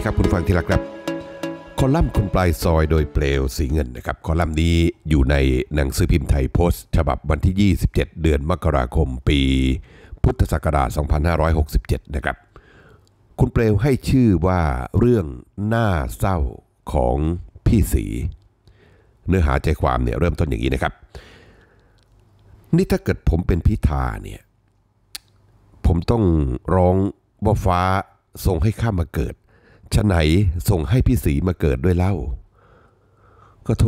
ดีครับคุณฟังที่รักครับ คอลัมน์คนปลายซอยโดยเปลวสีเงินนะครับคอลัมน์นี้อยู่ในหนังสือพิมพ์ไทยโพสต์ ฉบับวันที่ 27 เดือนมกราคมปี พุทธศักราช 2567 นะครับ คุณเปลวให้ชื่อว่าเรื่องหน้าเศร้าของพี่สี เนื้อหาใจความเนี่ยเริ่มต้นอย่างนี้นะครับ นี่ถ้าเกิดผมเป็นพิธาเนี่ยผมต้องร้องว่าฟ้าทรงให้ข้ามาเกิดฉไหนส่งให้พี่สีมาเกิดด้วยเล่า ก็โถ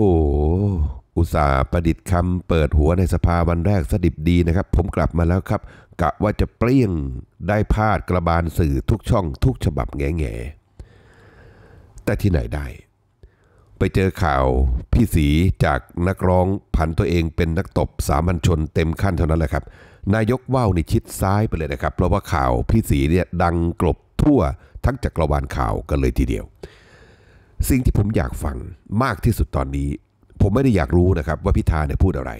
อุตส่าห์ประดิษฐ์คำเปิดหัวในสภาวันแรกสดิบดีนะครับ ผมกลับมาแล้วครับ กะว่าจะเปรี้ยงได้พาดกระบาลสื่อทุกช่องทุกฉบับแง่แง่แต่ที่ไหนได้ ไปเจอข่าวพี่สีจากนักร้องผันตัวเองเป็นนักตบสามัญชนเต็มขั้นเท่านั้นแหละครับ นายกว่าวนชิดซ้ายไปเลยนะครับ เพราะว่าข่าวพี่สีเนี่ยดังกลบทั่วทั้งจักรวาลข่าวกันเลยทีเดียว สิ่งที่ผมอยากฟังมากที่สุดตอนนี้ ผมไม่ได้อยากรู้นะครับ ว่าพิธาเนี่ยพูดอะไร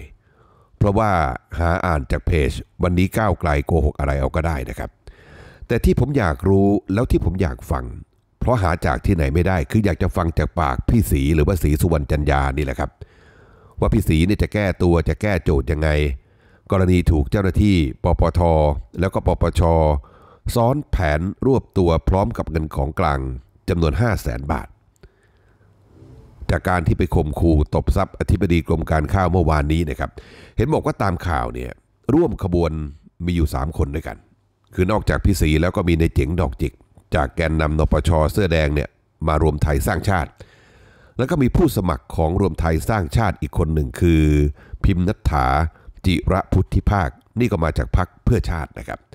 เพราะว่าหาอ่านจากเพจ วันนี้ก้าวไกลโกหกอะไรเอาก็ได้นะครับ แต่ที่ผมอยากรู้แล้วที่ผมอยากฟัง เพราะหาจากที่ไหนไม่ได้คืออยากจะฟังจากปากพี่ศรีหรือว่าศรีสุวรรณจันยานี่แหละครับ ว่าพี่ศรีเนี่ยจะแก้ตัวจะแก้โจทย์ยังไง กรณีถูกเจ้าหน้าที่ปปทแล้วก็ปปชซ้อนแผนรวบตัวพร้อมกับเงินของกลางจำนวน 5 0 0แสนบาท จากการที่ไปข่มขู่ตบทรัพย์อธิบดีกรมการข้าวเมื่อวานนี้นะครับเห็นบอกว่าตามข่าวเนี่ยร่วมขบวนมีอยู่ 3 คนด้วยกัน คือนอกจากพี่ศรีแล้วก็มีในเจ๋งดอกจิก จากแกนนำนปชเสื้อแดงเนี่ยมารวมไทยสร้างชาติ แล้วก็มีผู้สมัครของรวมไทยสร้างชาติอีกคนหนึ่งคือ พิมพ์นัฐา จิระพุทธิภาคนี่ก็มาจากพรรคเพื่อชาตินะครับเ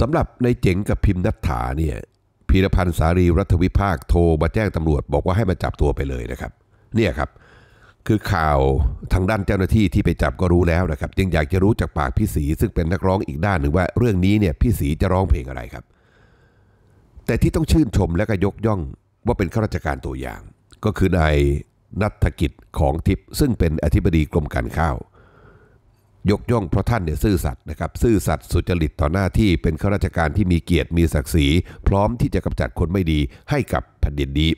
สำหรับในเจ๋งกับพิมพ์นัทธาเนี่ยพีรพันธ์สารีรัฐวิภาค โทรมาแจ้งตำรวจบอกว่าให้มาจับตัวไปเลยนะครับ เนี่ยครับ คือข่าวทางด้านเจ้าหน้าที่ที่ไปจับก็รู้แล้วนะครับจึงอยากจะรู้จากปากพี่สีซึ่งเป็นนักร้องอีกด้านหนึ่งว่าเรื่องนี้เนี่ยพี่สีจะร้องเพลงอะไรครับ แต่ที่ต้องชื่นชมและก็ยกย่องว่าเป็นข้าราชการตัวอย่าง ก็คือนายนัฐกิจของทิพย์ซึ่งเป็นอธิบดีกรมการข้าวยกย่องเพราะท่านเนี่ยซื่อสัตย์นะครับซื่อสัตย์สุจริตต่อหน้าที่เป็นข้าราชการที่มีเกียรติมีศักดิ์ศรีพร้อมที่จะกำจัดคนไม่ดีให้กับแผ่นดินดี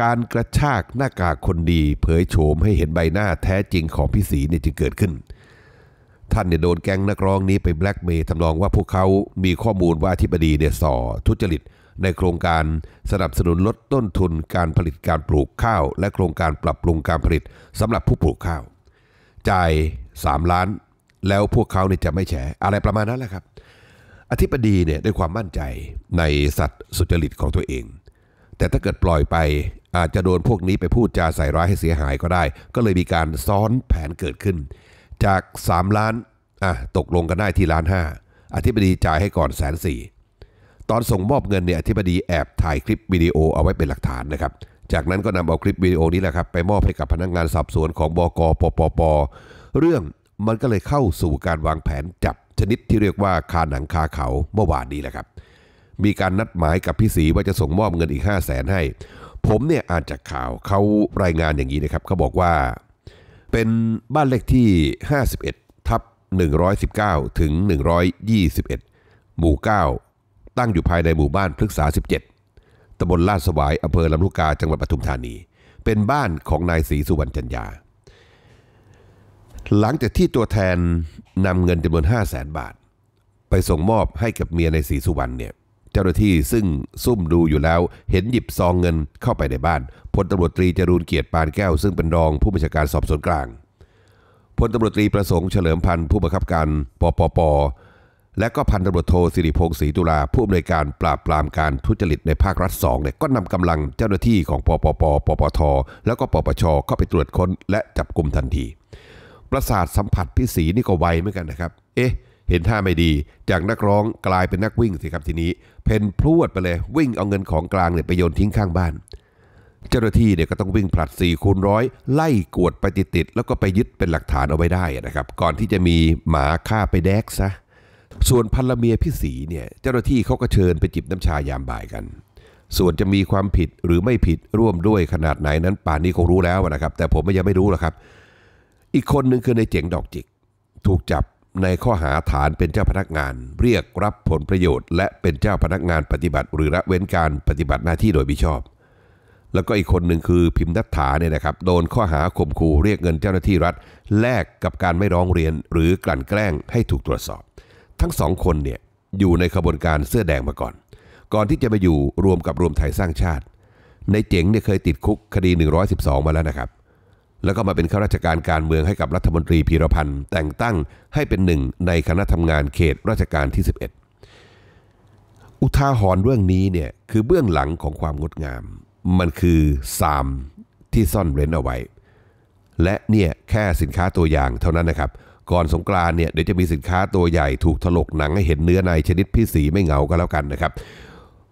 การกระชากหน้ากากคนดีเผยโฉมให้เห็นใบหน้าแท้จริงของพี่ศรีเนี่ยจึงเกิดขึ้น ท่านเนี่ยโดนแก๊งนักร้องนี้ไปแบล็กเมย์ทำนองว่าพวกเขามีข้อมูลว่าธิบดีเนี่ยส่อทุจริต ในโครงการสนับสนุนลดต้นทุนการผลิตการปลูกข้าว และโครงการปรับปรุงการผลิตสำหรับผู้ปลูกข้าว จ่าย3ล้านแล้วพวกเขาเนี่ยจะไม่แฉอะไรประมาณนั้นแหละครับ อธิบดีเนี่ยด้วยความมั่นใจในสัตว์สุจริตของตัวเอง แต่ถ้าเกิดปล่อยไป อาจจะโดนพวกนี้ไปพูดจาใส่ร้ายให้เสียหายก็ได้ ก็เลยมีการซ้อนแผนเกิดขึ้น จาก 3 ล้านอ่ะตกลงกันได้ที่ล้านห้า อธิบดีจ่ายให้ก่อนแสนสี่ ตอนส่งมอบเงินเนี่ยอธิบดีแอบถ่ายคลิปวิดีโอเอาไว้เป็นหลักฐานนะครับ จากนั้นก็นำเอาคลิปวิดีโอนี้แหละครับไปมอบให้กับพนักงงานสอบสวนของบกปปป เรื่องมันก็เลยเข้าสู่การวางแผนจับ ชนิดที่เรียกว่าคาหนังคาเขาเมื่อวานนี้แหละครับ มีการนัดหมายกับพี่ศรีว่าจะส่งมอบเงินอีก 5 0 0แสนให้ ผมเนี่ยอ่านจากข่าวเขารายงานอย่างนี้นะครับเขาบอกว่า เป็นบ้านเลขที่ 51ทับ119 ถึง 121 หมู่ 9 ตั้งอยู่ภายในหมู่บ้านพฤกษา 17ตำบลลาดสวายอำเภอลำลูกกาจังหวัดปทุมธานีเป็นบ้านของนายศรีสุวรรณจันยาหลังจากที่ตัวแทนนำเงินจำนวนห้าแสนบาท ไปส่งมอบให้กับเมียในสีสุวรรณเนี่ยเจ้าหน้าที่ซึ่งซุ่มดูอยู่แล้วเห็นหยิบซองเงินเข้าไปในบ้านพลตารวจตรีจรูนเกียรติปานแก้วซึ่งเป็นรองผู้บัญชาการสอบสวนกลางพลตารวจตรีประสงค์เฉลิมพันธ์ผู้บังคับการปปป และก็พันตำรวจโทสิริพงศ์ศรีตุลาผู้อำนวยการปราบปรามการทุจริตในภาครัฐสองเนี่ยก็นำกำลังเจ้าหน้าที่ของปปปปปทแล้วก็ปปชเข้าไปตรวจค้น และจับกลุ่มทันทีประสาทสัมผัสพี่สีนี่ก็ไวเหมือนกันนะครับ เอ๊ะ เห็นท่าไม่ดี จากนักร้องกลายเป็นนักวิ่งสิครับทีนี้ เพนพรวดไปเลยวิ่งเอาเงินของกลางเนี่ยไปโยนทิ้งข้างบ้าน เจ้าหน้าที่เนี่ยก็ต้องวิ่งผลัด4ี่คูณร้อยไล่กวดไปติดๆแล้วก็ไปยึดเป็นหลักฐานเอาไว้ได้นะครับ ก่อนที่จะมีหมาฆ่าไปแดกซะ ส่วนพันละเมียพี่สีเนี่ยเจ้าหน้าที่เขาก็เชิญไปจิบน้ำชายามบ่ายกัน ส่วนจะมีความผิดหรือไม่ผิดร่วมด้วยขนาดไหนนั้นป่านนี้คงรู้แล้วนะครับ แต่ผมยังไม่รู้หรอกครับอีกคนหนึ่งคือในเจ๋งดอกจิก ถูกจับในข้อหาฐานเป็นเจ้าพนักงาน เรียกรับผลประโยชน์และเป็นเจ้าพนักงานปฏิบัติ หรือละเว้นการปฏิบัติหน้าที่โดยมิชอบแล้วก็อีกคนหนึ่งคือพิมพ์นัทถาเนี่ยนะครับโดนข้อหาข่มขู่เรียกเงินเจ้าหน้าที่รัฐแลกกับการไม่ร้องเรียน หรือกลั่นแกล้งให้ถูกตรวจสอบ ทั้งสองคนเนี่ยอยู่ในขบวนการเสื้อแดงมาก่อน ก่อนที่จะมาอยู่รวมกับรวมไทยสร้างชาติ ใน เจ๋งเนี่ยเคยติดคุกคดี 112 มาแล้วนะครับแล้วก็มาเป็นข้าราชการการเมืองให้กับรัฐมนตรีพีรพันธ์ แต่งตั้งให้เป็นหนึ่งในคณะทำงานเขตราชการที่ 11 อุทาหรณ์เรื่องนี้เนี่ยคือเบื้องหลังของความงดงาม มันคือซามที่ซ่อนเร้นเอาไว้ และเนี่ยแค่สินค้าตัวอย่างเท่านั้นนะครับ ก่อนสงกรานเนี่ยเดี๋ยวจะมีสินค้าตัวใหญ่ ถูกถลกหนังให้เห็นเนื้อในชนิดพี่สีไม่เหงาก็แล้วกันนะครับ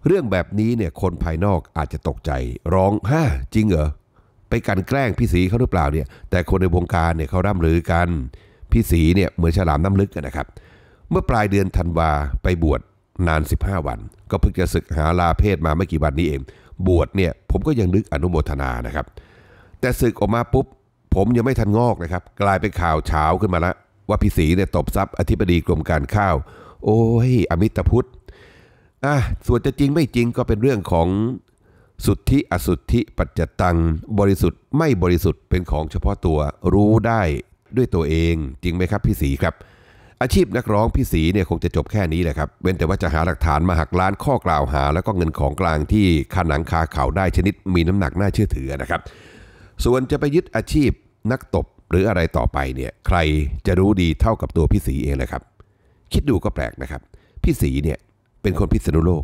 เรื่องแบบนี้เนี่ยคนภายนอกอาจจะตกใจ ร้องฮ่าจริงเหรอไปกันแกล้งพี่สีเขาหรือเปล่าเนี่ย แต่คนในวงการเนี่ยเขาร่ำลือกันพี่สีเนี่ยเหมือนฉลามน้ำลึกนะครับ เมื่อปลายเดือนธันวาไปบวชนาน 15 วัน ก็เพิ่งจะศึกหาลาเพศมาไม่กี่วันนี้เอง บวชเนี่ยผมก็ยังนึกอนุโมทนานะครับ แต่ศึกออกมาปุ๊บ ผมยังไม่ทันงอกนะครับ กลายเป็นข่าวเช้าขึ้นมาละว่าพี่สีเนี่ยตบทรัพย์อธิบดีกรมการข้าว โอ้ยอมิตรพุทธอ่ะส่วนจะจริงไม่จริงก็เป็นเรื่องของสุทธิอสุทธิปัจจตังบริสุทธิ์ไม่บริสุทธิ์เป็นของเฉพาะตัวรู้ได้ด้วยตัวเองจริงไหมครับพี่สีครับ อาชีพนักร้องพี่สีเนี่ยคงจะจบแค่นี้แหละครับเว้นแต่ว่าจะหาหลักฐานมาหักล้านข้อกล่าวหา แล้วก็เงินของกลางที่คาหนังคาเขาได้ชนิดมีน้ำหนักน่าเชื่อถือนะครับ ส่วนจะไปยึดอาชีพนักตบหรืออะไรต่อไปเนี่ยใครจะรู้ดีเท่ากับตัวพี่สีเองเลยครับคิดดูก็แปลกนะครับพี่สีเนี่ยเป็นคนพิษณุโลก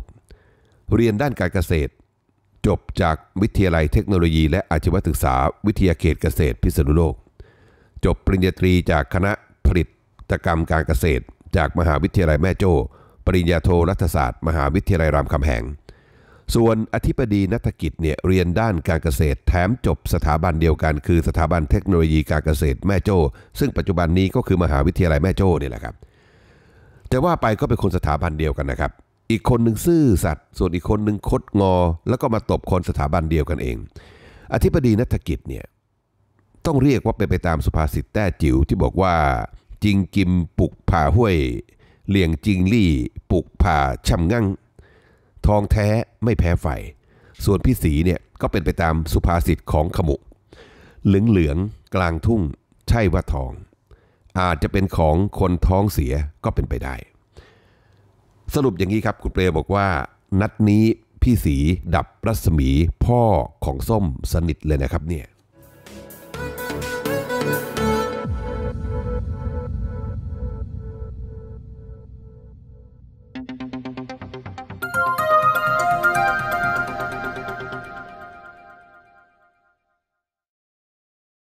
เรียนด้านการเกษตรจบจากวิทยาลัยเทคโนโลยีและอาชีวศึกษาวิทยาเขตเกษตรพิษณุโลก จบปริญญาตรีจากคณะผลิตกรรมการเกษตร จากมหาวิทยาลัยแม่โจ้ ปริญญาโทรัฐศาสตร์มหาวิทยาลัยรามคำแหงส่วนอธิบดีนักกิจเนี่ยเรียนด้านการเกษตร แถมจบสถาบันเดียวกัน คือสถาบันเทคโนโลยีการเกษตรแม่โจ้ ซึ่งปัจจุบันนี้ก็คือมหาวิทยาลัยแม่โจ้นี่แหละครับแต่ว่าไปก็เป็นคนสถาบันเดียวกันนะครับอีกคนหนึ่งซื่อสัตย์ส่วนอีกคนหนึ่งคดงอ แล้วก็มาตบคนสถาบันเดียวกันเอง อธิบดีนัฐกิจเนี่ยต้องเรียกว่าเป็นไปตามสุภาษิตแต้จิ๋วที่บอกว่า จริงกิมปุกผ่าห้วยเหลี่ยงจริงลี่ปุกผ่าช่ำงั้งทองแท้ไม่แพ้ไฟ ส่วนพี่สีเนี่ย ก็เป็นไปตามสุภาษิตของขมุกเหลืองเหลืองกลางทุ่ง ใช่ว่าทอง อาจจะเป็นของคนท้องเสียก็เป็นไปได้สรุปอย่างนี้ครับคุณเปรบอกว่า นัดนี้พี่สีดับรัศมีพ่อของส้มสนิทเลยนะครับเนี่ย